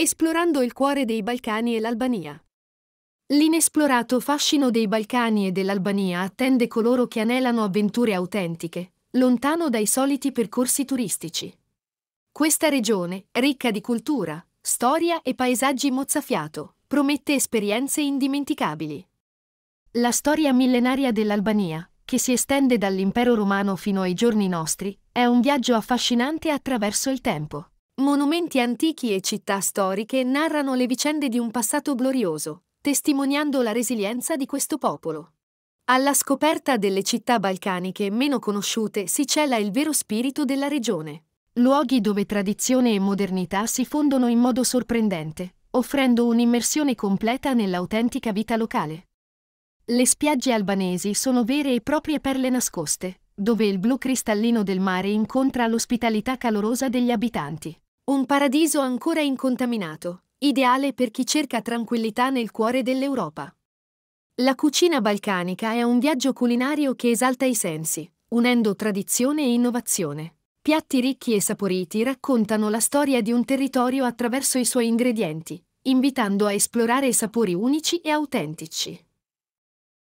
esplorando il cuore dei Balcani e l'Albania. L'inesplorato fascino dei Balcani e dell'Albania attende coloro che anelano avventure autentiche, lontano dai soliti percorsi turistici. Questa regione, ricca di cultura, storia e paesaggi mozzafiato, promette esperienze indimenticabili. La storia millenaria dell'Albania, che si estende dall'impero romano fino ai giorni nostri, è un viaggio affascinante attraverso il tempo. Monumenti antichi e città storiche narrano le vicende di un passato glorioso, testimoniando la resilienza di questo popolo. Alla scoperta delle città balcaniche meno conosciute si cela il vero spirito della regione. Luoghi dove tradizione e modernità si fondono in modo sorprendente, offrendo un'immersione completa nell'autentica vita locale. Le spiagge albanesi sono vere e proprie perle nascoste, dove il blu cristallino del mare incontra l'ospitalità calorosa degli abitanti. Un paradiso ancora incontaminato, ideale per chi cerca tranquillità nel cuore dell'Europa. La cucina balcanica è un viaggio culinario che esalta i sensi, unendo tradizione e innovazione. Piatti ricchi e saporiti raccontano la storia di un territorio attraverso i suoi ingredienti, invitando a esplorare sapori unici e autentici.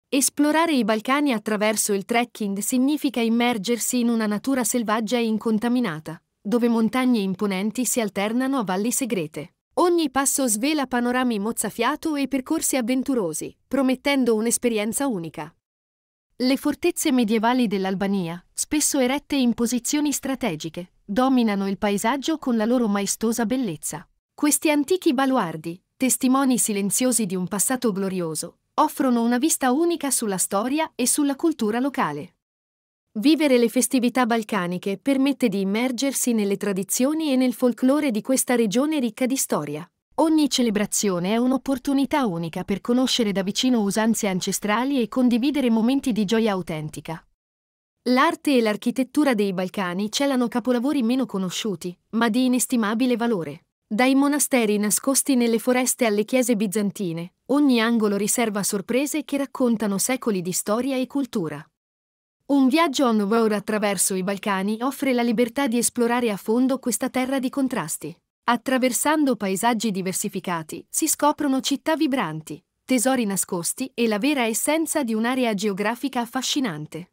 Esplorare i Balcani attraverso il trekking significa immergersi in una natura selvaggia e incontaminata, dove montagne imponenti si alternano a valli segrete. Ogni passo svela panorami mozzafiato e percorsi avventurosi, promettendo un'esperienza unica. Le fortezze medievali dell'Albania, spesso erette in posizioni strategiche, dominano il paesaggio con la loro maestosa bellezza. Questi antichi baluardi, testimoni silenziosi di un passato glorioso, offrono una vista unica sulla storia e sulla cultura locale. Vivere le festività balcaniche permette di immergersi nelle tradizioni e nel folklore di questa regione ricca di storia. Ogni celebrazione è un'opportunità unica per conoscere da vicino usanze ancestrali e condividere momenti di gioia autentica. L'arte e l'architettura dei Balcani celano capolavori meno conosciuti, ma di inestimabile valore. Dai monasteri nascosti nelle foreste alle chiese bizantine, ogni angolo riserva sorprese che raccontano secoli di storia e cultura. Un viaggio on road attraverso i Balcani offre la libertà di esplorare a fondo questa terra di contrasti. Attraversando paesaggi diversificati, si scoprono città vibranti, tesori nascosti e la vera essenza di un'area geografica affascinante.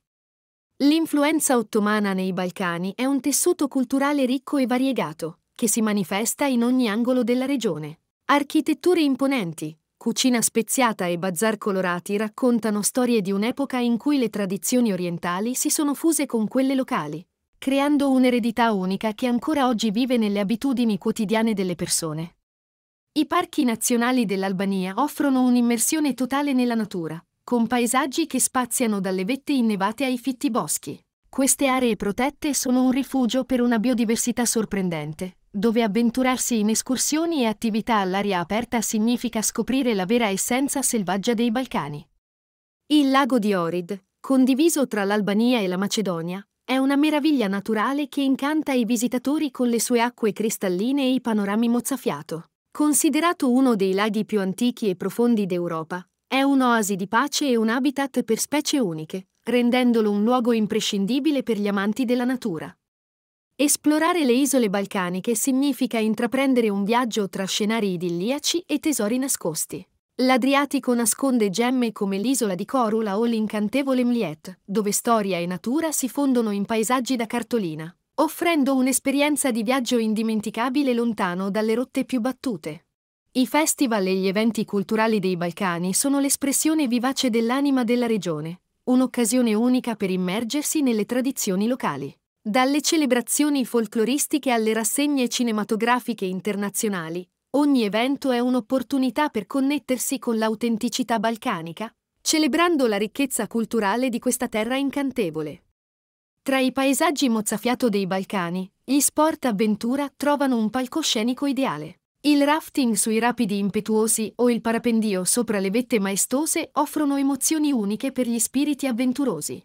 L'influenza ottomana nei Balcani è un tessuto culturale ricco e variegato, che si manifesta in ogni angolo della regione. Architetture imponenti, Cucina speziata e bazar colorati raccontano storie di un'epoca in cui le tradizioni orientali si sono fuse con quelle locali, creando un'eredità unica che ancora oggi vive nelle abitudini quotidiane delle persone. I parchi nazionali dell'Albania offrono un'immersione totale nella natura, con paesaggi che spaziano dalle vette innevate ai fitti boschi. Queste aree protette sono un rifugio per una biodiversità sorprendente, dove avventurarsi in escursioni e attività all'aria aperta significa scoprire la vera essenza selvaggia dei Balcani. Il lago di Orid, condiviso tra l'Albania e la Macedonia, è una meraviglia naturale che incanta i visitatori con le sue acque cristalline e i panorami mozzafiato. Considerato uno dei laghi più antichi e profondi d'Europa, è un'oasi di pace e un habitat per specie uniche, rendendolo un luogo imprescindibile per gli amanti della natura. Esplorare le isole balcaniche significa intraprendere un viaggio tra scenari idilliaci e tesori nascosti. L'Adriatico nasconde gemme come l'isola di Corula o l'incantevole Mliet, dove storia e natura si fondono in paesaggi da cartolina, offrendo un'esperienza di viaggio indimenticabile lontano dalle rotte più battute. I festival e gli eventi culturali dei Balcani sono l'espressione vivace dell'anima della regione, un'occasione unica per immergersi nelle tradizioni locali. Dalle celebrazioni folcloristiche alle rassegne cinematografiche internazionali, ogni evento è un'opportunità per connettersi con l'autenticità balcanica, celebrando la ricchezza culturale di questa terra incantevole. Tra i paesaggi mozzafiato dei Balcani, gli sport avventura trovano un palcoscenico ideale. Il rafting sui rapidi impetuosi o il parapendio sopra le vette maestose offrono emozioni uniche per gli spiriti avventurosi.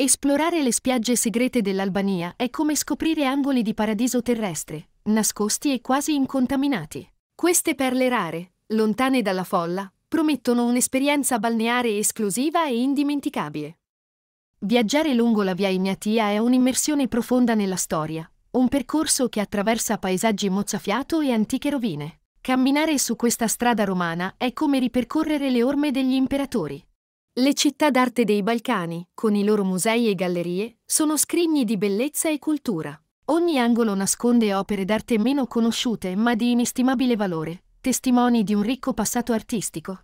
Esplorare le spiagge segrete dell'Albania è come scoprire angoli di paradiso terrestre, nascosti e quasi incontaminati. Queste perle rare, lontane dalla folla, promettono un'esperienza balneare esclusiva e indimenticabile. Viaggiare lungo la via Ignatia è un'immersione profonda nella storia, un percorso che attraversa paesaggi mozzafiato e antiche rovine. Camminare su questa strada romana è come ripercorrere le orme degli imperatori, le città d'arte dei Balcani, con i loro musei e gallerie, sono scrigni di bellezza e cultura. Ogni angolo nasconde opere d'arte meno conosciute ma di inestimabile valore, testimoni di un ricco passato artistico.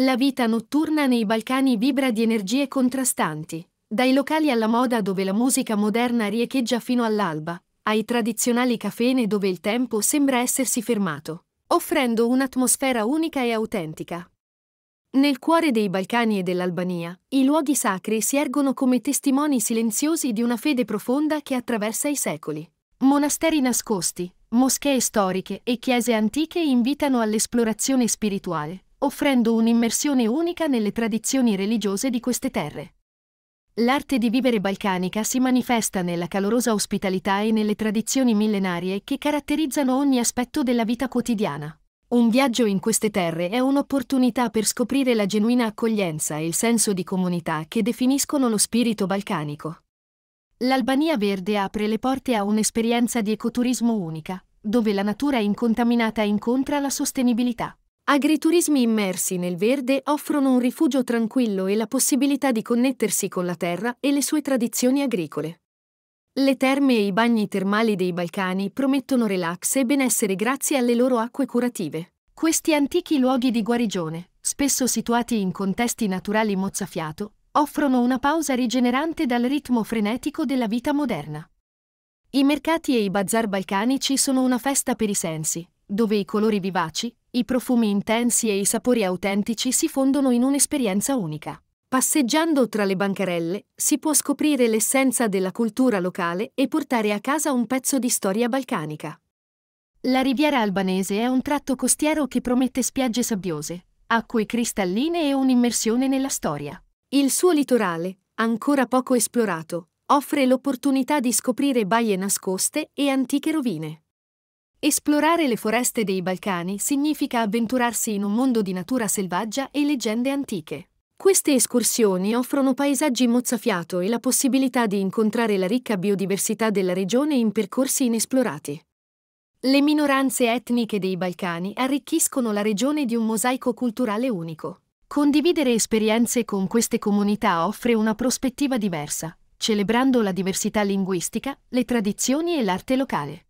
La vita notturna nei Balcani vibra di energie contrastanti, dai locali alla moda dove la musica moderna riecheggia fino all'alba, ai tradizionali cafene dove il tempo sembra essersi fermato, offrendo un'atmosfera unica e autentica. Nel cuore dei Balcani e dell'Albania, i luoghi sacri si ergono come testimoni silenziosi di una fede profonda che attraversa i secoli. Monasteri nascosti, moschee storiche e chiese antiche invitano all'esplorazione spirituale, offrendo un'immersione unica nelle tradizioni religiose di queste terre. L'arte di vivere balcanica si manifesta nella calorosa ospitalità e nelle tradizioni millenarie che caratterizzano ogni aspetto della vita quotidiana. Un viaggio in queste terre è un'opportunità per scoprire la genuina accoglienza e il senso di comunità che definiscono lo spirito balcanico. L'Albania Verde apre le porte a un'esperienza di ecoturismo unica, dove la natura incontaminata incontra la sostenibilità. Agriturismi immersi nel verde offrono un rifugio tranquillo e la possibilità di connettersi con la terra e le sue tradizioni agricole. Le terme e i bagni termali dei Balcani promettono relax e benessere grazie alle loro acque curative. Questi antichi luoghi di guarigione, spesso situati in contesti naturali mozzafiato, offrono una pausa rigenerante dal ritmo frenetico della vita moderna. I mercati e i bazar balcanici sono una festa per i sensi, dove i colori vivaci, i profumi intensi e i sapori autentici si fondono in un'esperienza unica. Passeggiando tra le bancarelle si può scoprire l'essenza della cultura locale e portare a casa un pezzo di storia balcanica. La riviera albanese è un tratto costiero che promette spiagge sabbiose, acque cristalline e un'immersione nella storia. Il suo litorale, ancora poco esplorato, offre l'opportunità di scoprire baie nascoste e antiche rovine. Esplorare le foreste dei Balcani significa avventurarsi in un mondo di natura selvaggia e leggende antiche. Queste escursioni offrono paesaggi mozzafiato e la possibilità di incontrare la ricca biodiversità della regione in percorsi inesplorati. Le minoranze etniche dei Balcani arricchiscono la regione di un mosaico culturale unico. Condividere esperienze con queste comunità offre una prospettiva diversa, celebrando la diversità linguistica, le tradizioni e l'arte locale.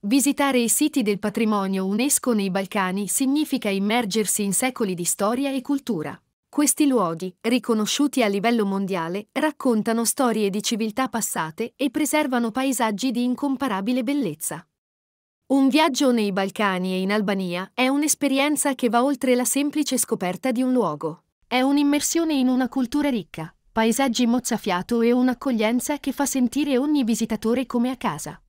Visitare i siti del patrimonio UNESCO nei Balcani significa immergersi in secoli di storia e cultura. Questi luoghi, riconosciuti a livello mondiale, raccontano storie di civiltà passate e preservano paesaggi di incomparabile bellezza. Un viaggio nei Balcani e in Albania è un'esperienza che va oltre la semplice scoperta di un luogo. È un'immersione in una cultura ricca, paesaggi mozzafiato e un'accoglienza che fa sentire ogni visitatore come a casa.